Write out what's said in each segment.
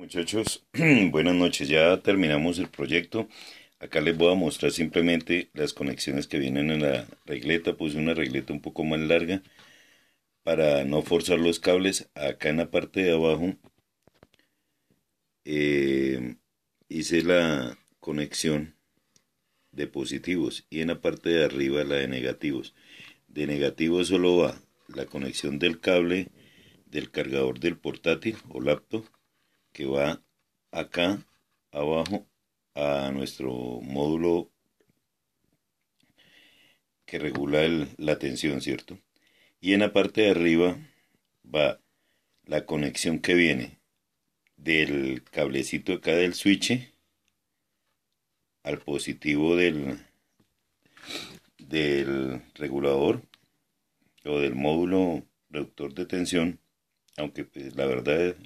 Muchachos, buenas noches. Ya terminamos el proyecto. Acá les voy a mostrar simplemente las conexiones que vienen en la regleta. Puse una regleta un poco más larga para no forzar los cables. Acá en la parte de abajo eh, hice la conexión de positivos y en la parte de arriba la de negativos. De negativos solo va la conexión del cable del cargador del portátil o laptop que va acá abajo a nuestro módulo que regula la tensión, ¿cierto? Y en la parte de arriba va la conexión que viene del cablecito acá del switch al positivo del, del regulador o del módulo reductor de tensión, aunque pues, la verdad es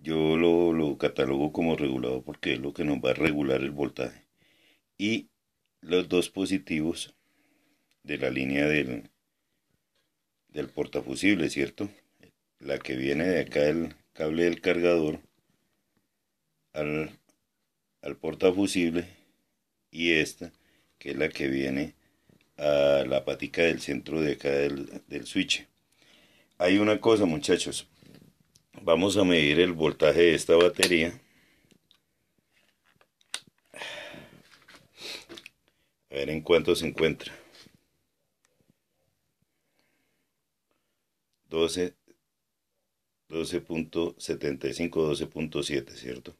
yo lo, catalogo como regulador porque es lo que nos va a regular el voltaje. Y los dos positivos de la línea del, del portafusible, ¿cierto? La que viene de acá el cable del cargador al, al portafusible y esta que es la que viene a la patica del centro de acá del switch. Hay una cosa muchachos, Vamos a medir el voltaje de esta batería. A ver en cuánto se encuentra. 12.75, 12.7, ¿cierto?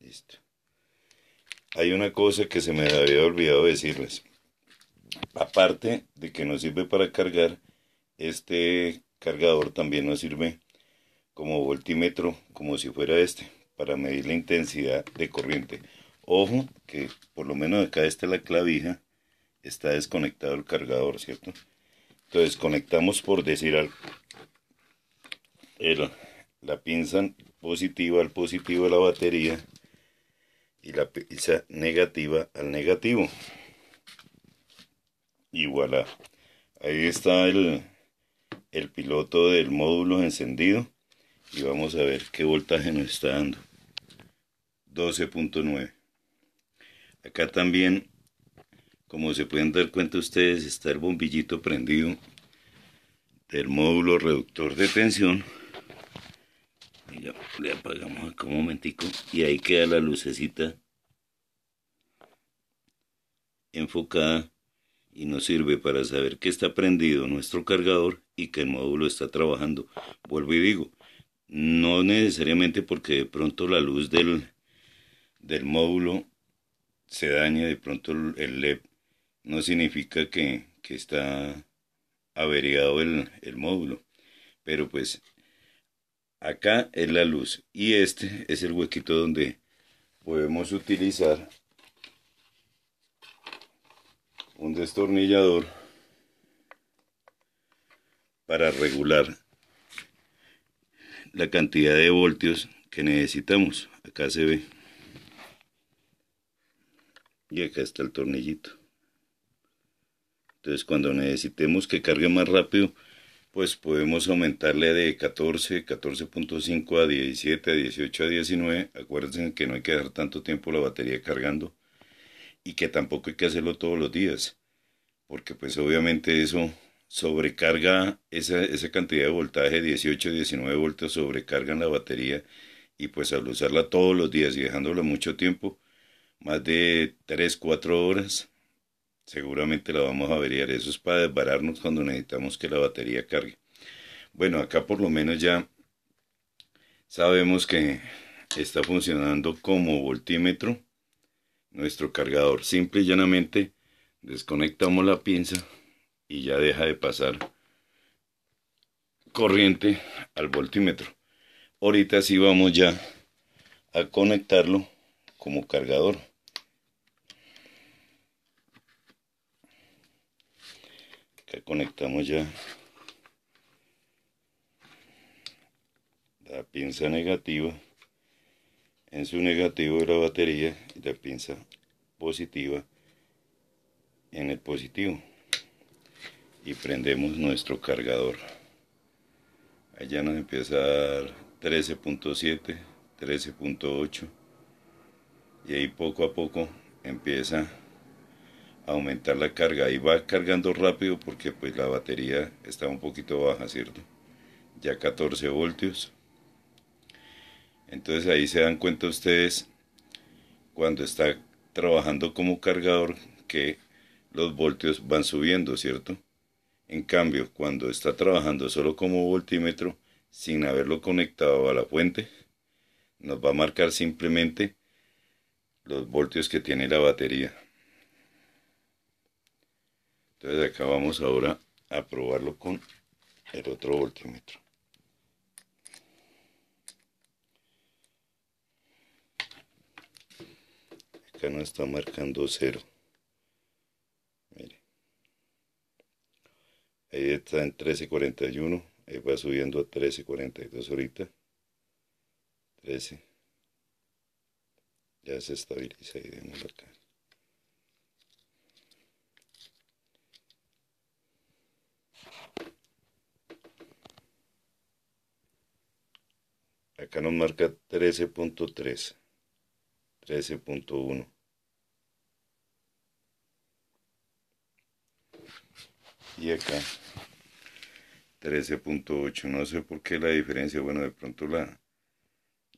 Listo. Hay una cosa que se me había olvidado decirles. Aparte de que nos sirve para cargar este cargador también nos sirve como voltímetro, como si fuera este, para medir la intensidad de corriente. Ojo que por lo menos acá está la clavija, está desconectado el cargador, ¿cierto? Entonces conectamos por decir al El, la pinza positiva al positivo de la batería y la pinza negativa al negativo. Y voilà. Ahí está el, el piloto del módulo encendido y vamos a ver qué voltaje nos está dando 12.9 acá también como se pueden dar cuenta ustedes está el bombillito prendido del módulo reductor de tensión le apagamos acá un momentico y ahí queda la lucecita enfocada y nos sirve para saber que está prendido nuestro cargador y que el módulo está trabajando. Vuelvo y digo, no necesariamente porque de pronto la luz del, del módulo se daña, de pronto el LED no significa que, está averiado el, el módulo, pero pues acá es la luz y este es el huequito donde podemos utilizar un destornillador para regular la cantidad de voltios que necesitamos. Acá se ve. Y acá está el tornillito. Entonces cuando necesitemos que cargue más rápido, pues podemos aumentarle de 14, 14.5 a 17, a 18, a 19. Acuérdense que no hay que dejar tanto tiempo la batería cargando y que tampoco hay que hacerlo todos los días, porque pues obviamente eso sobrecarga esa, esa cantidad de voltaje, 18, 19 voltios, sobrecargan la batería y pues al usarla todos los días y dejándola mucho tiempo, más de 3, 4 horas, seguramente la vamos a averiar. Eso es para desbararnos cuando necesitamos que la batería cargue. Bueno, acá por lo menos ya sabemos que está funcionando como voltímetro nuestro cargador. Simple y llanamente desconectamos la pinza y ya deja de pasar corriente al voltímetro. Ahorita sí vamos ya a conectarlo como cargador. Acá conectamos ya la pinza negativa. En su negativo de la batería y la pinza positiva en el positivo. Y prendemos nuestro cargador. Allá nos empieza a dar 13.7, 13.8. Y ahí poco a poco empieza a aumentar la carga. Y va cargando rápido porque pues la batería está un poquito baja, ¿cierto? Ya 14 voltios. Entonces ahí se dan cuenta ustedes cuando está trabajando como cargador que los voltios van subiendo, ¿cierto? En cambio, cuando está trabajando solo como voltímetro, sin haberlo conectado a la fuente, nos va a marcar simplemente los voltios que tiene la batería. Entonces acá vamos ahora a probarlo con el otro voltímetro. acá no está marcando cero mire ahí está en 13.41 ahí va subiendo a 13.42 ahorita 13 ya se estabiliza ahí démoslo acá acá nos marca 13.3 13.1 y acá 13.8 no sé por qué la diferencia bueno de pronto la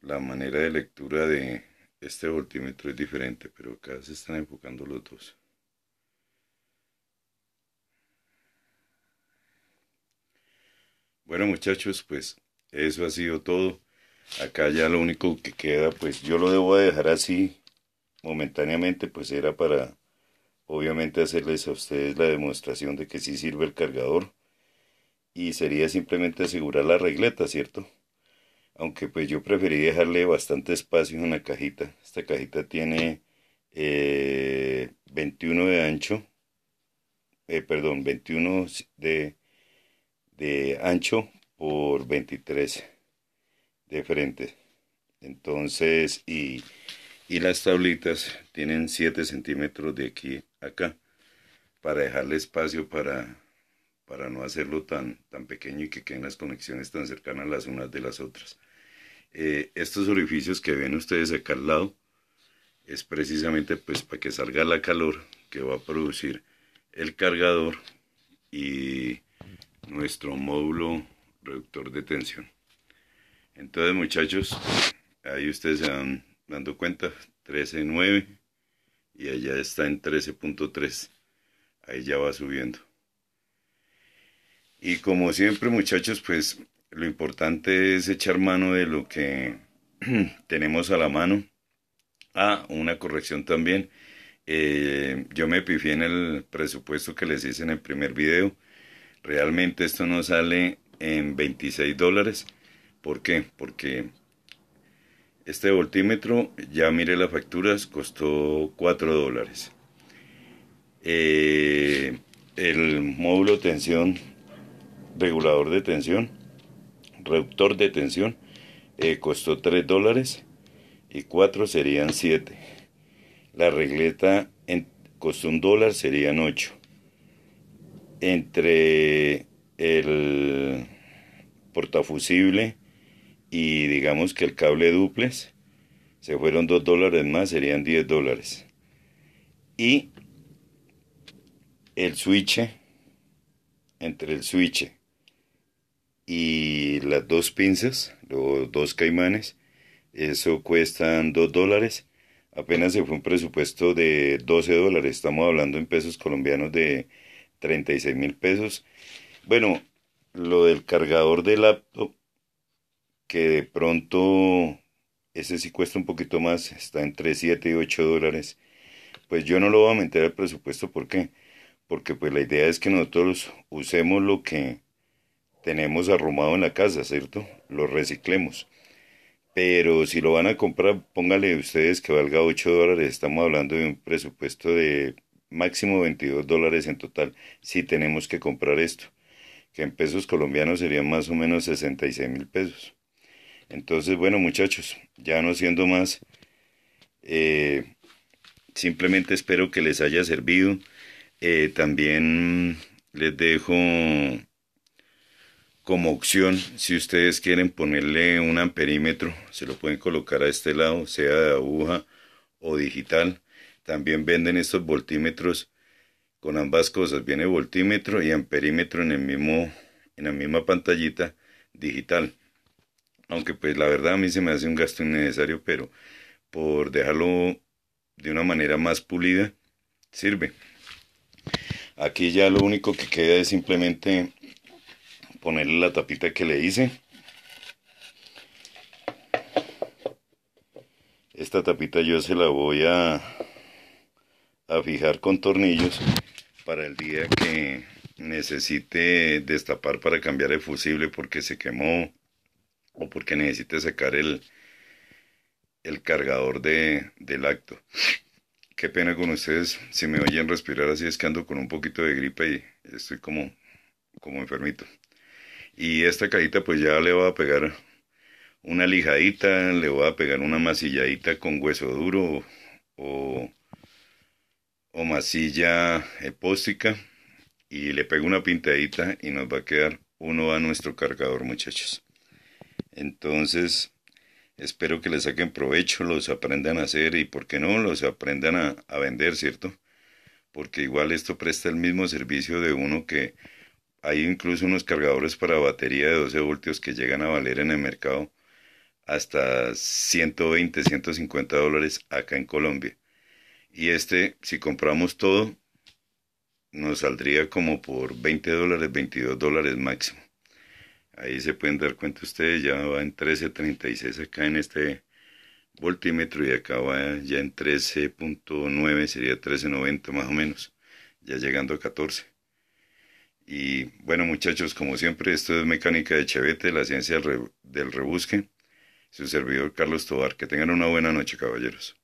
la manera de lectura de este voltímetro es diferente pero acá se están enfocando los dos bueno muchachos pues eso ha sido todo acá ya lo único que queda pues yo lo debo dejar así momentáneamente pues era para obviamente hacerles a ustedes la demostración de que sí sirve el cargador y sería simplemente asegurar la regleta, ¿cierto? Aunque pues yo preferí dejarle bastante espacio en la cajita. Esta cajita tiene 21 eh, de ancho, eh, perdón, 21 de, de ancho por 23 de frente. Entonces, y, y las tablitas tienen 7 centímetros de aquí acá, para dejarle espacio para, para no hacerlo tan, tan pequeño y que queden las conexiones tan cercanas las unas de las otras. Eh, estos orificios que ven ustedes acá al lado es precisamente pues para que salga la calor que va a producir el cargador y nuestro módulo reductor de tensión. Entonces muchachos, ahí ustedes se van dando cuenta, 13, 9, y allá está en 13.3. Ahí ya va subiendo. Y como siempre muchachos, pues lo importante es echar mano de lo que tenemos a la mano. Ah, una corrección también. Eh, yo me pifié en el presupuesto que les hice en el primer video. Realmente esto no sale en 26 dólares. ¿Por qué? Porque este voltímetro, ya miré las facturas, costó 4 dólares. Eh, el módulo de tensión, regulador de tensión, reductor de tensión, eh, costó 3 dólares y 4 serían 7. La regleta en, costó 1 dólar, serían 8. Entre el portafusible y digamos que el cable duples se fueron 2 dólares más, serían 10 dólares. Y el switch, entre el switch y las dos pinzas, los dos caimanes, eso cuestan 2 dólares. Apenas se fue un presupuesto de 12 dólares, estamos hablando en pesos colombianos de 36 mil pesos. Bueno, lo del cargador de laptop que de pronto ese sí cuesta un poquito más, está entre 7 y 8 dólares. Pues yo no lo voy a meter al presupuesto, ¿por qué? Porque pues la idea es que nosotros usemos lo que tenemos arrumado en la casa, ¿cierto? Lo reciclemos. Pero si lo van a comprar, póngale ustedes que valga 8 dólares, estamos hablando de un presupuesto de máximo 22 dólares en total, si tenemos que comprar esto, que en pesos colombianos serían más o menos 66 mil pesos. Entonces, bueno muchachos, ya no siendo más, eh, simplemente espero que les haya servido. Eh, también les dejo como opción, si ustedes quieren ponerle un amperímetro, se lo pueden colocar a este lado, sea de aguja o digital. También venden estos voltímetros con ambas cosas, viene voltímetro y amperímetro en el mismo en la misma pantallita digital aunque pues la verdad a mí se me hace un gasto innecesario, pero por dejarlo de una manera más pulida, sirve. Aquí ya lo único que queda es simplemente ponerle la tapita que le hice. Esta tapita yo se la voy a, a fijar con tornillos para el día que necesite destapar para cambiar el fusible porque se quemó o porque necesite sacar el, el cargador de, del acto. Qué pena con ustedes si me oyen respirar así, es que ando con un poquito de gripe y estoy como, como enfermito. Y esta cajita pues ya le voy a pegar una lijadita, le voy a pegar una masilladita con hueso duro o, o masilla epóstica y le pego una pintadita y nos va a quedar uno a nuestro cargador muchachos. Entonces, espero que les saquen provecho, los aprendan a hacer y, ¿por qué no?, los aprendan a, vender, ¿cierto? Porque igual esto presta el mismo servicio de uno que hay incluso unos cargadores para batería de 12 voltios que llegan a valer en el mercado hasta 120, 150 dólares acá en Colombia. Y este, si compramos todo, nos saldría como por 20 dólares, 22 dólares máximo. Ahí se pueden dar cuenta ustedes, ya va en 13.36 acá en este voltímetro y acá va ya en 13.9, sería 13.90 más o menos, ya llegando a 14. Y bueno muchachos, como siempre, esto es Mecánica de Chevete, la ciencia del rebusque. Su servidor Carlos Tobar, que tengan una buena noche caballeros.